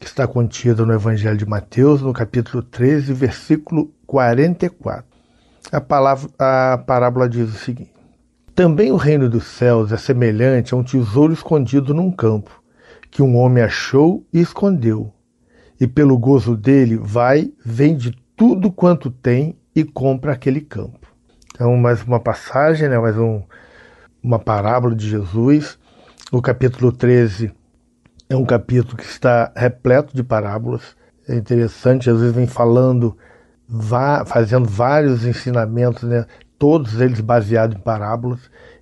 que está contida no Evangelho de Mateus, no capítulo 13, versículo 44. A, palavra, a parábola diz o seguinte: Também o reino dos céus é semelhante a um tesouro escondido num campo, que um homem achou e escondeu. E pelo gozo dele vai, vende tudo quanto tem e compra aquele campo. Então, mais uma passagem, né? mais um, uma parábola de Jesus, no capítulo 13, é um capítulo que está repleto de parábolas. É interessante, Jesus vem falando, fazendo vários ensinamentos, né? todos eles baseados em parábolas.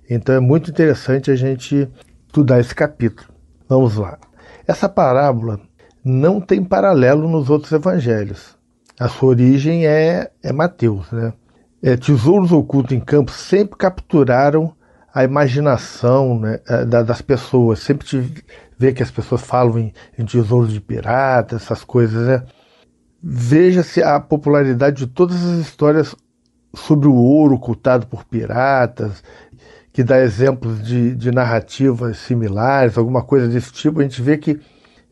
Então é muito interessante a gente estudar esse capítulo. Vamos lá. Essa parábola não tem paralelo nos outros evangelhos. A sua origem é, é Mateus. Né? É, tesouros ocultos em campo sempre capturaram a imaginação né, é, das pessoas, sempre vê que as pessoas falam em, em tesouro de pirata, essas coisas, né? Veja-se a popularidade de todas as histórias sobre o ouro ocultado por piratas, que dá exemplos de, de narrativas similares, alguma coisa desse tipo. A gente vê que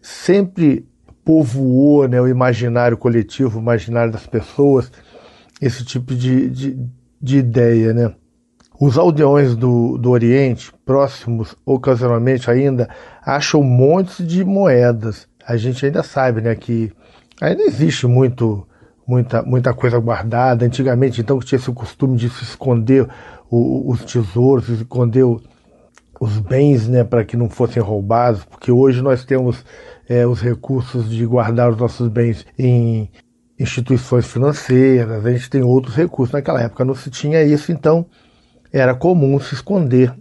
sempre povoou né, o imaginário coletivo, o imaginário das pessoas, esse tipo de, de, de ideia, né? Os aldeões do, do Oriente, próximos ocasionalmente ainda, acham montes de moedas. A gente ainda sabe né, que ainda existe muito, muita, muita coisa guardada. Antigamente, então, tinha esse costume de se esconder o, os tesouros, se esconder os bens né, para que não fossem roubados, porque hoje nós temos é, os recursos de guardar os nossos bens em instituições financeiras, a gente tem outros recursos. Naquela época não se tinha isso, então era comum se esconder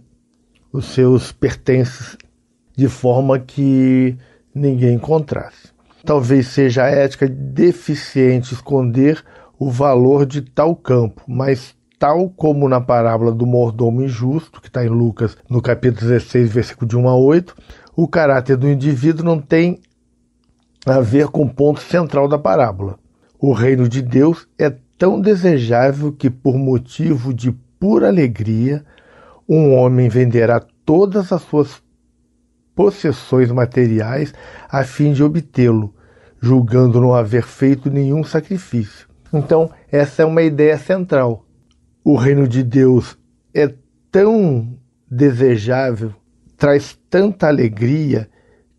os seus pertences de forma que ninguém encontrasse. Talvez seja a ética deficiente esconder o valor de tal campo, mas tal como na parábola do mordomo injusto, que está em Lucas, no capítulo 16, versículo de 1 a 8, o caráter do indivíduo não tem a ver com o ponto central da parábola. O reino de Deus é tão desejável que, por motivo de pura alegria, um homem venderá todas as suas possessões materiais a fim de obtê-lo, julgando não haver feito nenhum sacrifício. Então, essa é uma ideia central. O reino de Deus é tão desejável, traz tanta alegria,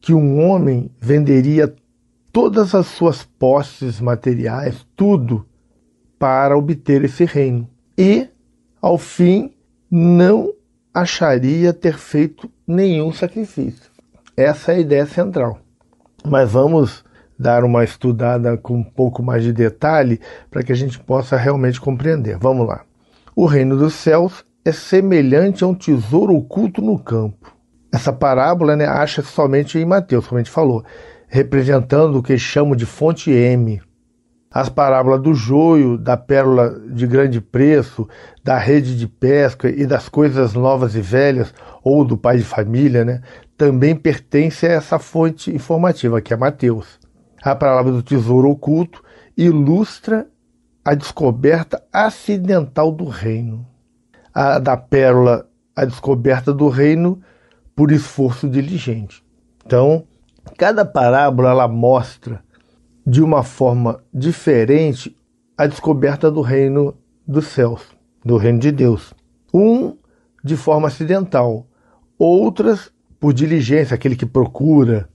que um homem venderia todas as suas posses materiais, tudo, para obter esse reino. E ao fim não acharia ter feito nenhum sacrifício. Essa é a ideia central. Mas vamos dar uma estudada com um pouco mais de detalhe para que a gente possa realmente compreender. Vamos lá. O reino dos céus é semelhante a um tesouro oculto no campo. Essa parábola né, acha somente em Mateus, como a gente falou, representando o que chamo de fonte M, as parábolas do joio, da pérola de grande preço, da rede de pesca e das coisas novas e velhas, ou do pai de família, né, também pertence a essa fonte informativa, que é Mateus. A parábola do tesouro oculto ilustra a descoberta acidental do reino. A da pérola, a descoberta do reino por esforço diligente. Então, cada parábola ela mostra de uma forma diferente a descoberta do reino dos céus, do reino de Deus. Um de forma acidental, outras por diligência, aquele que procura.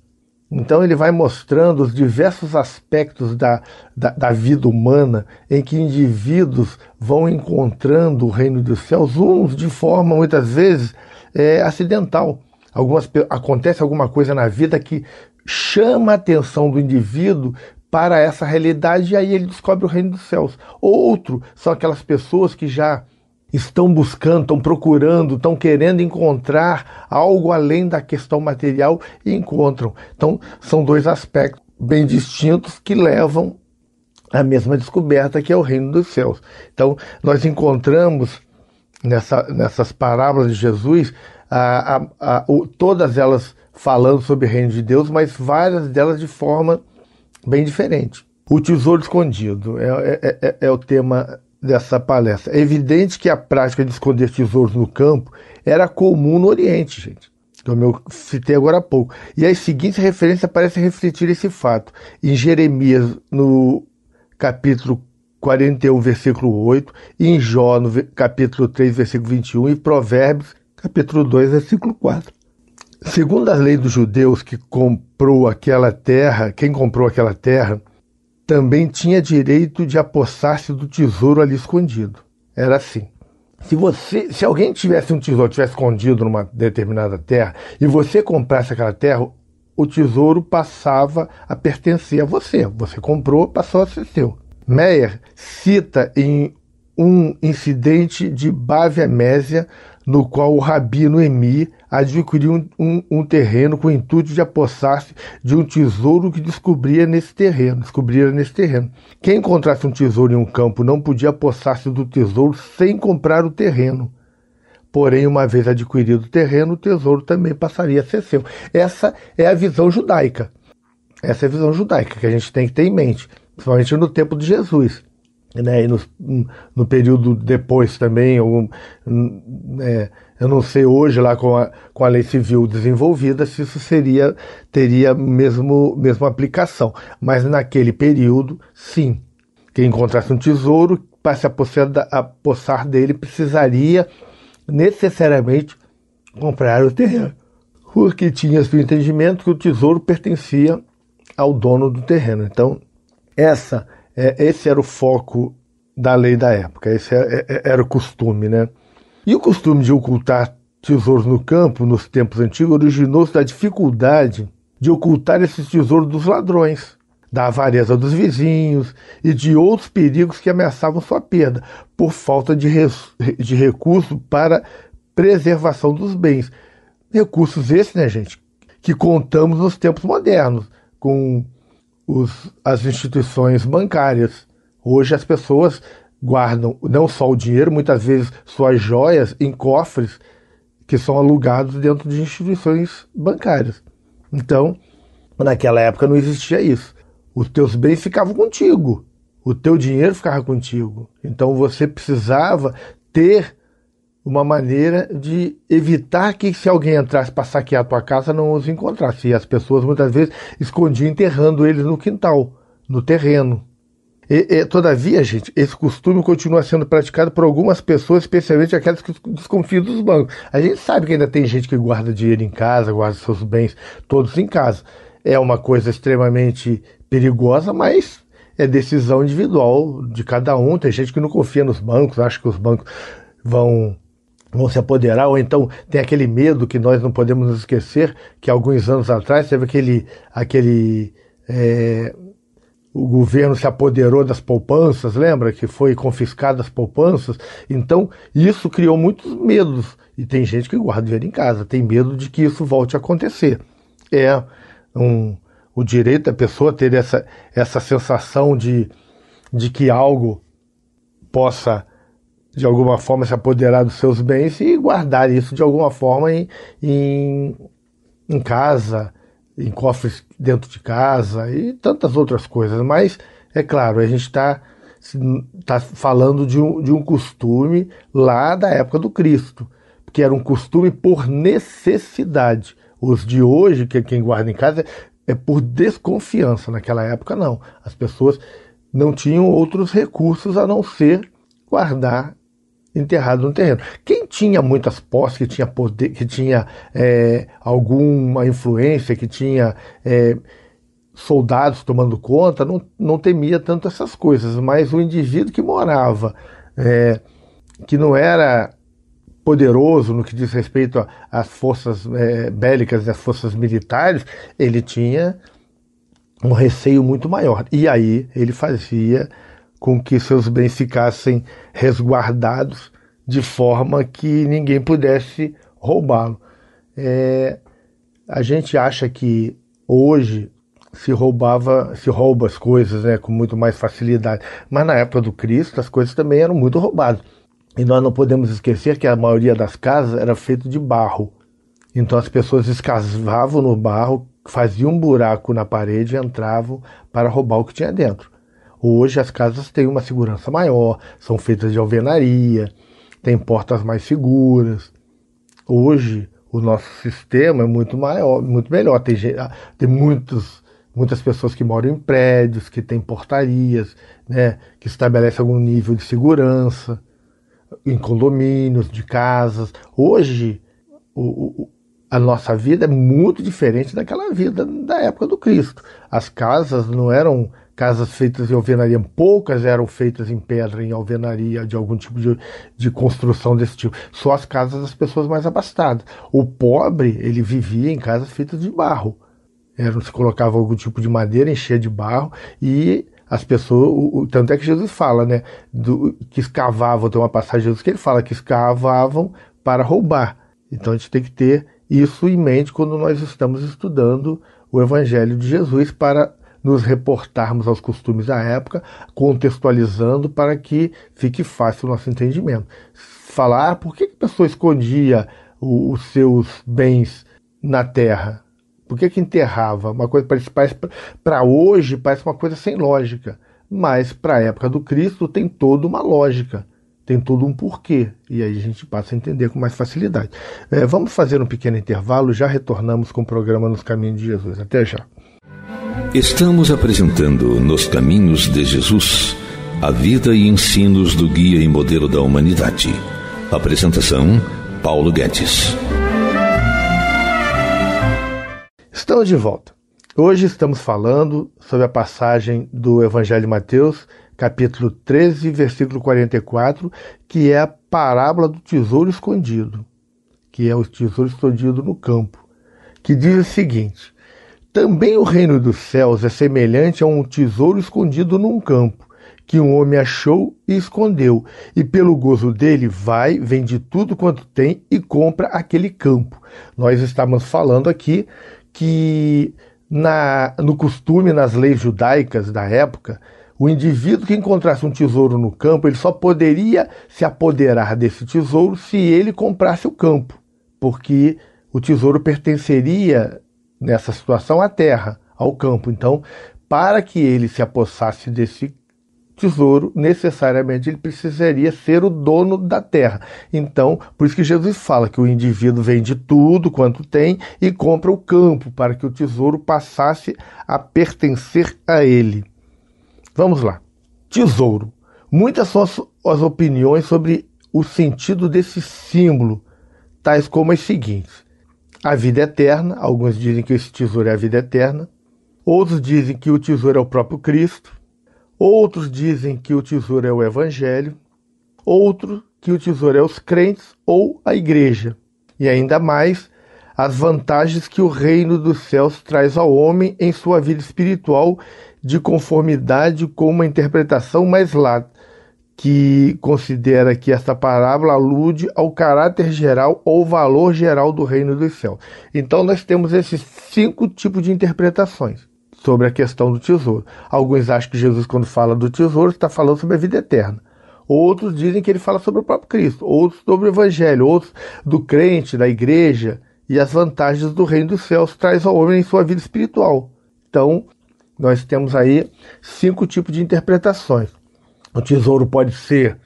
Então ele vai mostrando os diversos aspectos da, da, da, vida humana em que indivíduos vão encontrando o reino dos céus, uns de forma muitas vezes é, acidental. Algumas, acontece alguma coisa na vida que chama a atenção do indivíduo para essa realidade e aí ele descobre o reino dos céus. Outro são aquelas pessoas que já estão buscando, estão procurando, estão querendo encontrar algo além da questão material e encontram. Então, são dois aspectos bem distintos que levam à mesma descoberta que é o reino dos céus. Então, nós encontramos nessa, nessas parábolas de Jesus a, a, a, o, todas elas falando sobre o reino de Deus, mas várias delas de forma bem diferente. O tesouro escondido é, é, é, é, é o tema dessa palestra. É evidente que a prática de esconder tesouros no campo era comum no Oriente, gente, como eu citei agora há pouco. E as seguintes referências parecem refletir esse fato. Em Jeremias, no capítulo 41, versículo 8, em Jó, no capítulo 3, versículo 21, e Provérbios, capítulo 2, versículo 4. Segundo a lei dos judeus que comprou aquela terra, quem comprou aquela terra também tinha direito de apossar-se do tesouro ali escondido. Era assim. Se você, se alguém tivesse um tesouro, tivesse escondido numa determinada terra e você comprasse aquela terra, o tesouro passava a pertencer a você. Você comprou, passou a ser seu. Meyer cita em um incidente de Bávia Mésia, no qual o rabino Emi adquiriu um, um, um, terreno com o intuito de apossar-se de um tesouro que descobria nesse terreno. descobria nesse terreno. Quem encontrasse um tesouro em um campo não podia apossar-se do tesouro sem comprar o terreno. Porém, uma vez adquirido o terreno, o tesouro também passaria a ser seu. Essa é a visão judaica. Essa é a visão judaica que a gente tem que ter em mente, principalmente no tempo de Jesus né, e no, no período depois também, eu, hum, é, né, eu não sei hoje lá com a, com a lei civil desenvolvida se isso seria teria mesmo mesma aplicação, mas naquele período sim. Quem encontrasse um tesouro para se apossar dele precisaria necessariamente comprar o terreno, porque tinha-se o entendimento que o tesouro pertencia ao dono do terreno. Então, essa é, esse era o foco da lei da época, esse é, é, é, era o costume, né? E o costume de ocultar tesouros no campo nos tempos antigos originou-se da dificuldade de ocultar esses tesouros dos ladrões, da avareza dos vizinhos e de outros perigos que ameaçavam sua perda, por falta de, res, de recurso para preservação dos bens. Recursos esses, né, gente, que contamos nos tempos modernos, com os, as instituições bancárias. Hoje as pessoas guardam não só o dinheiro, muitas vezes suas joias em cofres que são alugados dentro de instituições bancárias. Então, naquela época não existia isso. Os teus bens ficavam contigo, o teu dinheiro ficava contigo. Então você precisava ter uma maneira de evitar que se alguém entrasse para saquear a tua casa não os encontrasse. E as pessoas muitas vezes escondiam enterrando eles no quintal, no terreno. E, e, todavia, gente, esse costume continua sendo praticado por algumas pessoas, especialmente aquelas que desconfiam dos bancos. A gente sabe que ainda tem gente que guarda dinheiro em casa, guarda seus bens todos em casa. É uma coisa extremamente perigosa, mas é decisão individual de cada um. Tem gente que não confia nos bancos, acha que os bancos vão vão se apoderar, ou então tem aquele medo que nós não podemos esquecer, que alguns anos atrás teve aquele. aquele é, o governo se apoderou das poupanças, lembra? Que foi confiscadas as poupanças. Então, isso criou muitos medos. E tem gente que guarda dinheiro em casa, tem medo de que isso volte a acontecer. É um, o direito da pessoa ter essa, essa sensação de, de que algo possa de alguma forma se apoderar dos seus bens e guardar isso de alguma forma em, em, em casa, em cofres dentro de casa e tantas outras coisas. Mas, é claro, a gente está tá falando de um, de um costume lá da época do Cristo, que era um costume por necessidade. Os de hoje, que quem guarda em casa, é por desconfiança. Naquela época, não. As pessoas não tinham outros recursos a não ser guardar enterrado no terreno. Quem tinha muitas posses, que tinha poder, que tinha é, alguma influência, que tinha é, soldados tomando conta, não, não temia tanto essas coisas. Mas o indivíduo que morava, é, que não era poderoso no que diz respeito às forças é, bélicas e às forças militares, ele tinha um receio muito maior. E aí ele fazia com que seus bens ficassem resguardados de forma que ninguém pudesse roubá-lo. É, a gente acha que hoje se roubava, se rouba as coisas, né, com muito mais facilidade. Mas na época do Cristo as coisas também eram muito roubadas. E nós não podemos esquecer que a maioria das casas era feita de barro. Então as pessoas escavavam no barro, faziam um buraco na parede e entravam para roubar o que tinha dentro. Hoje as casas têm uma segurança maior, são feitas de alvenaria, têm portas mais seguras. Hoje o nosso sistema é muito maior, muito melhor. Tem, ah, tem muitos, muitas pessoas que moram em prédios, que têm portarias, né, que estabelece algum nível de segurança em condomínios, de casas. Hoje o, o, a nossa vida é muito diferente daquela vida da época do Cristo. As casas não eram Casas feitas em alvenaria, poucas eram feitas em pedra, em alvenaria, de algum tipo de, de construção desse tipo. Só as casas das pessoas mais abastadas. O pobre, ele vivia em casas feitas de barro. Era, se colocava algum tipo de madeira, enchia de barro e as pessoas. O, o, tanto é que Jesus fala, né? Do, que escavavam, tem uma passagem de Jesus que ele fala que escavavam para roubar. Então a gente tem que ter isso em mente quando nós estamos estudando o Evangelho de Jesus para nos reportarmos aos costumes da época, contextualizando para que fique fácil o nosso entendimento. Falar ah, por que a pessoa escondia os seus bens na terra? Por que, que enterrava? Uma coisa para hoje parece uma coisa sem lógica, mas para a época do Cristo tem toda uma lógica tem todo um porquê. E aí a gente passa a entender com mais facilidade. É, vamos fazer um pequeno intervalo, já retornamos com o programa Nos Caminhos de Jesus. Até já. Estamos apresentando Nos Caminhos de Jesus a vida e ensinos do guia e modelo da humanidade. Apresentação: Paulo Guedes. Estamos de volta. Hoje estamos falando sobre a passagem do Evangelho de Mateus, capítulo 13, versículo 44, que é a parábola do tesouro escondido, que é o tesouro escondido no campo, que diz o seguinte: também o reino dos céus é semelhante a um tesouro escondido num campo, que um homem achou e escondeu, e pelo gozo dele vai, vende tudo quanto tem e compra aquele campo. Nós estamos falando aqui que na, no costume, nas leis judaicas da época, o indivíduo que encontrasse um tesouro no campo, ele só poderia se apoderar desse tesouro se ele comprasse o campo, porque o tesouro pertenceria nessa situação a terra, ao campo. Então, para que ele se apossasse desse tesouro, necessariamente ele precisaria ser o dono da terra. Então, por isso que Jesus fala que o indivíduo vende tudo quanto tem e compra o campo para que o tesouro passasse a pertencer a ele. Vamos lá. Tesouro. Muitas são as, as opiniões sobre o sentido desse símbolo, tais como as seguintes a vida é eterna. Alguns dizem que esse tesouro é a vida eterna. Outros dizem que o tesouro é o próprio Cristo. Outros dizem que o tesouro é o Evangelho. Outro que o tesouro é os crentes ou a igreja. E ainda mais as vantagens que o reino dos céus traz ao homem em sua vida espiritual de conformidade com uma interpretação mais, lata que considera que essa parábola alude ao caráter geral ou valor geral do reino dos céus. Então nós temos esses cinco tipos de interpretações sobre a questão do tesouro. Alguns acham que Jesus, quando fala do tesouro, está falando sobre a vida eterna. Outros dizem que ele fala sobre o próprio Cristo, outros sobre o Evangelho, outros do crente, da igreja e as vantagens do reino dos céus traz ao homem em sua vida espiritual. Então, nós temos aí cinco tipos de interpretações. O tesouro pode ser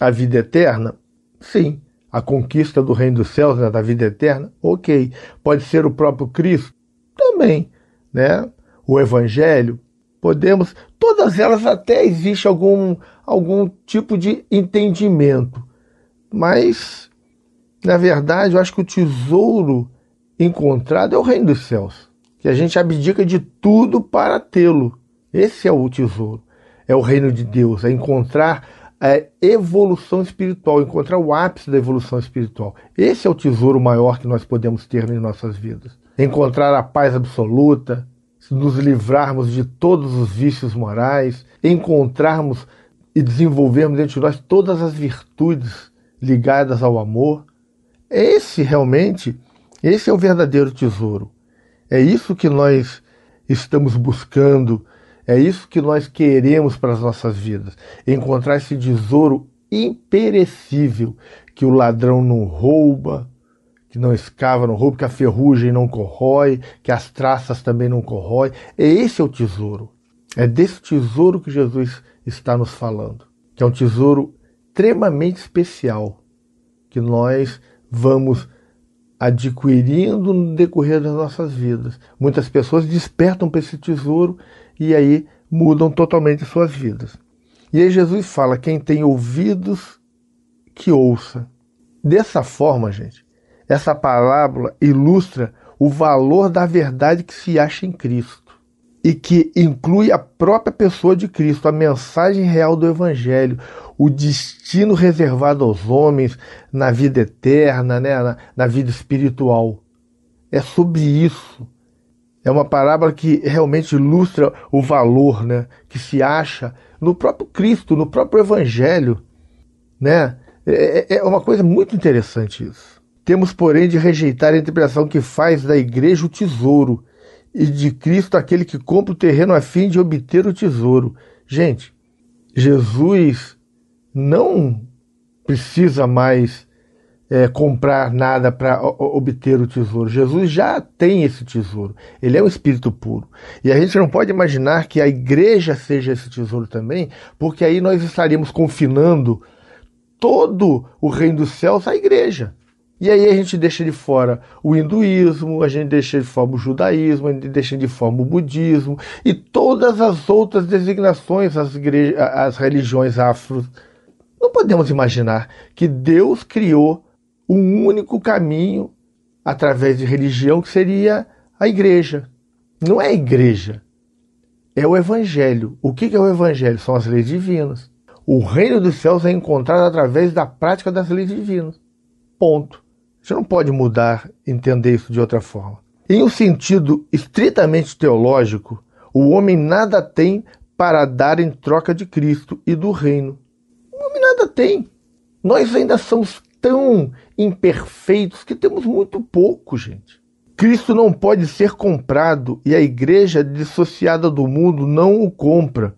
a vida eterna? Sim. A conquista do reino dos céus, né, da vida eterna? Ok. Pode ser o próprio Cristo? Também. Né? O Evangelho? Podemos. Todas elas até existe algum, algum tipo de entendimento. Mas, na verdade, eu acho que o tesouro encontrado é o reino dos céus. Que a gente abdica de tudo para tê-lo. Esse é o tesouro é o reino de Deus, é encontrar a é, evolução espiritual, encontrar o ápice da evolução espiritual. Esse é o tesouro maior que nós podemos ter em nossas vidas. Encontrar a paz absoluta, nos livrarmos de todos os vícios morais, encontrarmos e desenvolvermos dentro de nós todas as virtudes ligadas ao amor. Esse realmente, esse é o verdadeiro tesouro. É isso que nós estamos buscando é isso que nós queremos para as nossas vidas: encontrar esse tesouro imperecível que o ladrão não rouba, que não escava, não rouba, que a ferrugem não corrói, que as traças também não corrói. É esse é o tesouro. É desse tesouro que Jesus está nos falando, que é um tesouro extremamente especial que nós vamos adquirindo no decorrer das nossas vidas. Muitas pessoas despertam para esse tesouro e aí mudam totalmente suas vidas. E aí Jesus fala: quem tem ouvidos, que ouça. Dessa forma, gente, essa parábola ilustra o valor da verdade que se acha em Cristo e que inclui a própria pessoa de Cristo, a mensagem real do Evangelho, o destino reservado aos homens na vida eterna, né, na, na vida espiritual. É sobre isso. É uma parábola que realmente ilustra o valor né, que se acha no próprio Cristo, no próprio Evangelho. Né? É, é, é uma coisa muito interessante isso. Temos, porém, de rejeitar a interpretação que faz da igreja o tesouro e de Cristo aquele que compra o terreno a fim de obter o tesouro. Gente, Jesus não precisa mais é, comprar nada para obter o tesouro. Jesus já tem esse tesouro. Ele é um espírito puro. E a gente não pode imaginar que a igreja seja esse tesouro também, porque aí nós estaríamos confinando todo o reino dos céus à igreja. E aí a gente deixa de fora o hinduísmo, a gente deixa de fora o judaísmo, a gente deixa de fora o budismo e todas as outras designações, as, religiões afro. Não podemos imaginar que Deus criou um único caminho através de religião que seria a igreja. Não é a igreja, é o evangelho. O que é o evangelho? São as leis divinas. O reino dos céus é encontrado através da prática das leis divinas. Ponto. Você não pode mudar, entender isso de outra forma. Em um sentido estritamente teológico, o homem nada tem para dar em troca de Cristo e do reino. O homem nada tem. Nós ainda somos tão imperfeitos que temos muito pouco, gente. Cristo não pode ser comprado e a igreja dissociada do mundo não o compra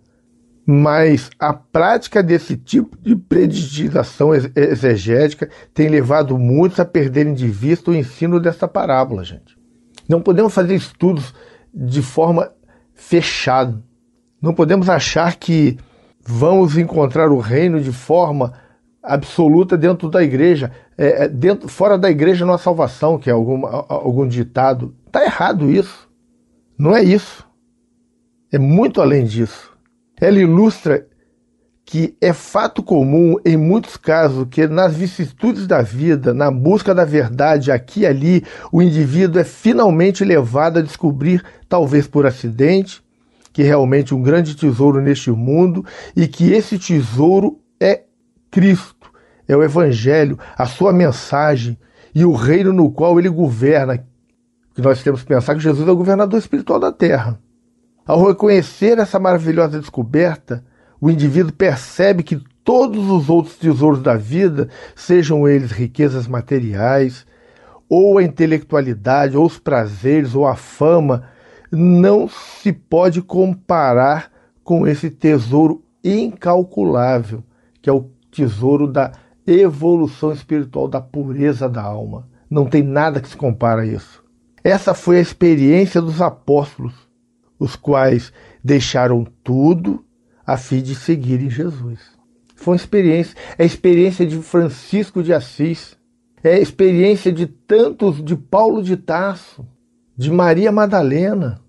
mas a prática desse tipo de predestinação exegética tem levado muitos a perderem de vista o ensino dessa parábola, gente. Não podemos fazer estudos de forma fechada. Não podemos achar que vamos encontrar o reino de forma absoluta dentro da igreja. É, é dentro, fora da igreja não há salvação, que é algum, algum ditado. Está errado isso. Não é isso. É muito além disso. Ela ilustra que é fato comum em muitos casos que nas vicissitudes da vida, na busca da verdade aqui e ali, o indivíduo é finalmente levado a descobrir, talvez por acidente, que realmente um grande tesouro neste mundo e que esse tesouro é Cristo, é o evangelho, a sua mensagem e o reino no qual ele governa. Que nós temos que pensar é que Jesus é o governador espiritual da terra. Ao reconhecer essa maravilhosa descoberta, o indivíduo percebe que todos os outros tesouros da vida, sejam eles riquezas materiais, ou a intelectualidade, ou os prazeres, ou a fama, não se pode comparar com esse tesouro incalculável, que é o tesouro da evolução espiritual, da pureza da alma. Não tem nada que se compara a isso. Essa foi a experiência dos apóstolos os quais deixaram tudo a fim de seguirem Jesus. Foi uma experiência, é a experiência de Francisco de Assis, é a experiência de tantos, de Paulo de Tarso, de Maria Madalena.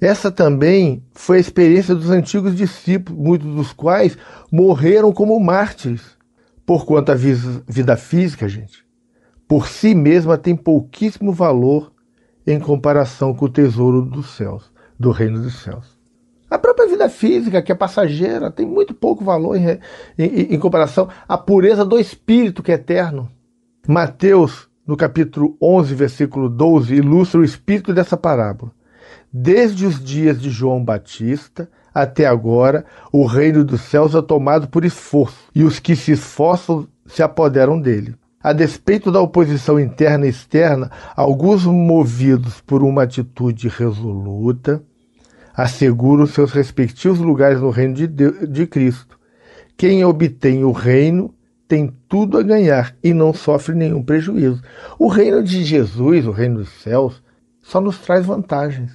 Essa também foi a experiência dos antigos discípulos, muitos dos quais morreram como mártires. por quanto a vida física, gente, por si mesma tem pouquíssimo valor em comparação com o tesouro dos céus do reino dos céus. A própria vida física, que é passageira, tem muito pouco valor em, em, em comparação à pureza do espírito, que é eterno. Mateus, no capítulo 11, versículo 12, ilustra o espírito dessa parábola. Desde os dias de João Batista até agora, o reino dos céus é tomado por esforço, e os que se esforçam se apoderam dele. A despeito da oposição interna e externa, alguns movidos por uma atitude resoluta, os seus respectivos lugares no reino de, Deus, de Cristo. Quem obtém o reino tem tudo a ganhar e não sofre nenhum prejuízo. O reino de Jesus, o reino dos céus, só nos traz vantagens.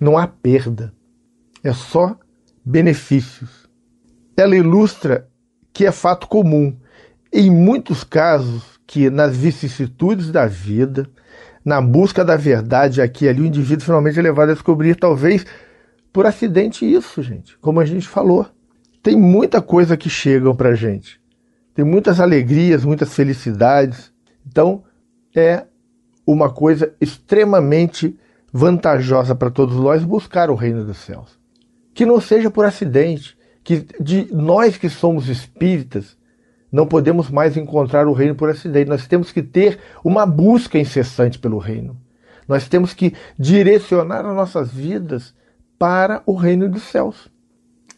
Não há perda. É só benefícios. Ela ilustra que é fato comum, em muitos casos, que nas vicissitudes da vida, na busca da verdade aqui e ali, o indivíduo finalmente é levado a descobrir, talvez por acidente isso, gente. Como a gente falou, tem muita coisa que chegam para gente, tem muitas alegrias, muitas felicidades. Então é uma coisa extremamente vantajosa para todos nós buscar o reino dos céus. Que não seja por acidente, que de nós que somos espíritas não podemos mais encontrar o reino por acidente. Nós temos que ter uma busca incessante pelo reino. Nós temos que direcionar as nossas vidas para o reino dos céus.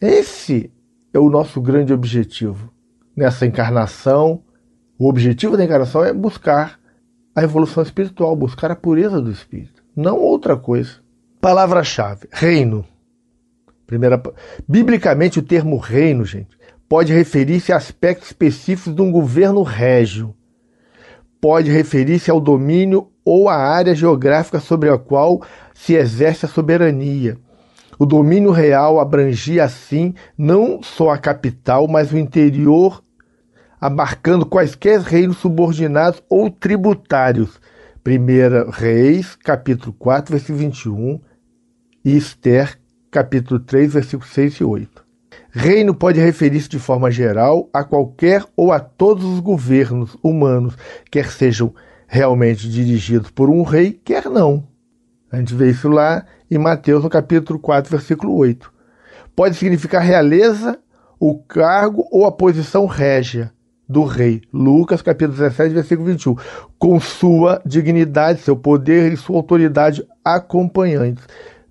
Esse é o nosso grande objetivo. Nessa encarnação, o objetivo da encarnação é buscar a evolução espiritual, buscar a pureza do espírito, não outra coisa. Palavra-chave: reino. Primeira, biblicamente, o termo reino, gente, pode referir-se a aspectos específicos de um governo régio. Pode referir-se ao domínio ou à área geográfica sobre a qual se exerce a soberania. O domínio real abrangia assim não só a capital, mas o interior, abarcando quaisquer reinos subordinados ou tributários. 1 Reis, capítulo 4, versículo 21, e Esther, capítulo 3, versículos 6 e 8. Reino pode referir-se de forma geral a qualquer ou a todos os governos humanos, quer sejam realmente dirigidos por um rei, quer não. A gente vê isso lá em Mateus, no capítulo 4, versículo 8. Pode significar realeza, o cargo ou a posição régia do rei. Lucas, capítulo 17, versículo 21. Com sua dignidade, seu poder e sua autoridade acompanhantes.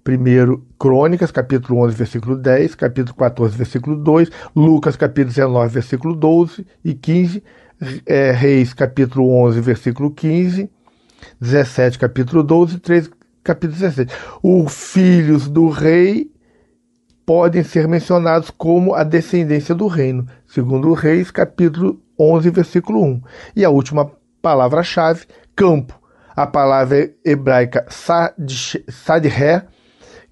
Primeiro, Crônicas, capítulo 11, versículo 10, capítulo 14, versículo 2, Lucas, capítulo 19, versículo 12 e 15, é, eh, Reis, capítulo 11, versículo 15, 17, capítulo 12, 13, capítulo 16. Os filhos do rei podem ser mencionados como a descendência do reino, segundo Reis, capítulo 11, versículo 1. E a última palavra-chave, campo. A palavra hebraica sadher,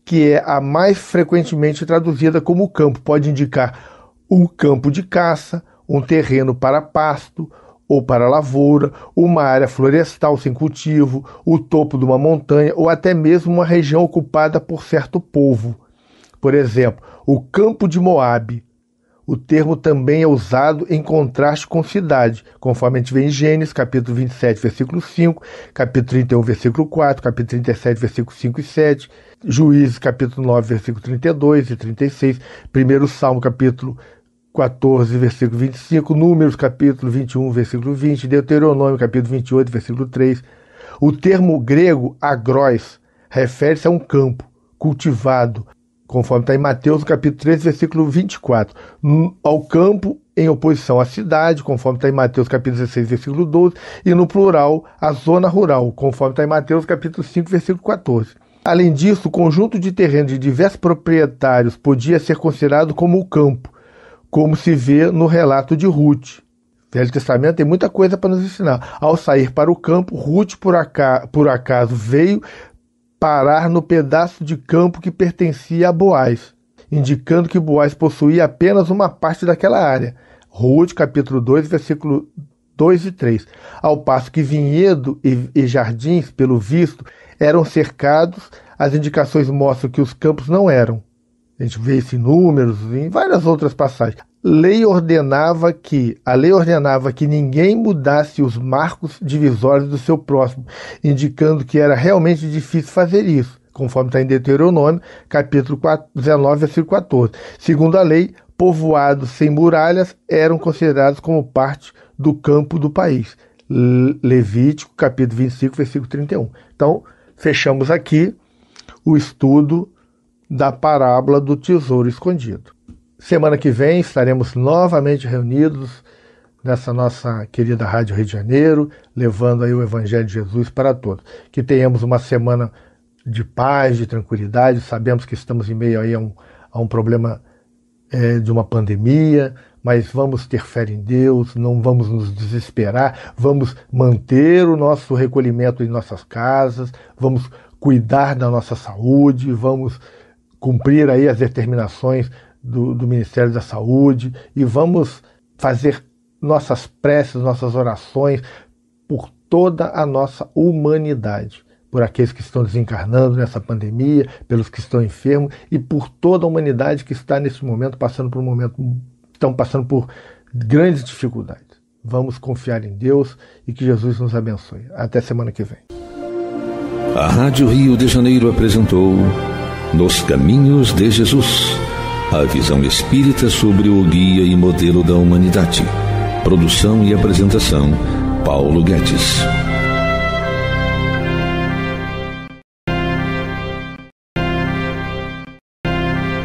que é a mais frequentemente traduzida como campo, pode indicar um campo de caça, um terreno para pasto, ou para a lavoura, uma área florestal sem cultivo, o topo de uma montanha ou até mesmo uma região ocupada por certo povo. Por exemplo, o campo de Moabe. O termo também é usado em contraste com cidade, conforme a gente vê em Gênesis, capítulo 27, versículo 5, capítulo 31, versículo 4, capítulo 37, versículo 5 e 7, Juízes, capítulo 9, versículo 32 e 36, 1 Salmo, capítulo 14, versículo 25, Números, capítulo 21, versículo 20, Deuteronômio, capítulo 28, versículo 3. O termo grego agróis refere-se a um campo cultivado, conforme está em Mateus, capítulo 3, versículo 24, ao campo em oposição à cidade, conforme está em Mateus, capítulo 16, versículo 12, e no plural, a zona rural, conforme está em Mateus, capítulo 5, versículo 14. Além disso, o conjunto de terrenos de diversos proprietários podia ser considerado como o campo, como se vê no relato de Ruth. Velho Testamento tem muita coisa para nos ensinar. Ao sair para o campo, Ruth por acaso, por acaso veio parar no pedaço de campo que pertencia a Boaz, indicando que Boaz possuía apenas uma parte daquela área. Ruth, capítulo 2, versículo 2 e 3. Ao passo que vinhedo e, e jardins, pelo visto, eram cercados, as indicações mostram que os campos não eram. A gente vê isso em números, em assim, várias outras passagens. Lei ordenava que a lei ordenava que ninguém mudasse os marcos divisórios do seu próximo, indicando que era realmente difícil fazer isso, conforme está em Deuteronômio, capítulo 4, 19, versículo 14. Segundo a lei, povoados sem muralhas eram considerados como parte do campo do país. Levítico, capítulo 25, versículo 31. Então, fechamos aqui o estudo da parábola do tesouro escondido. Semana que vem estaremos novamente reunidos nessa nossa querida Rádio Rio de Janeiro, levando aí o Evangelho de Jesus para todos. Que tenhamos uma semana de paz, de tranquilidade. Sabemos que estamos em meio aí a um, a um problema é, de uma pandemia, mas vamos ter fé em Deus, não vamos nos desesperar, vamos manter o nosso recolhimento em nossas casas, vamos cuidar da nossa saúde, vamos cumprir aí as determinações do, do Ministério da Saúde e vamos fazer nossas preces, nossas orações por toda a nossa humanidade, por aqueles que estão desencarnando nessa pandemia, pelos que estão enfermos e por toda a humanidade que está nesse momento passando por um momento estão passando por grandes dificuldades. Vamos confiar em Deus e que Jesus nos abençoe. Até semana que vem. A Rádio Rio de Janeiro apresentou nos Caminhos de Jesus. A visão espírita sobre o guia e modelo da humanidade. Produção e apresentação: Paulo Guedes.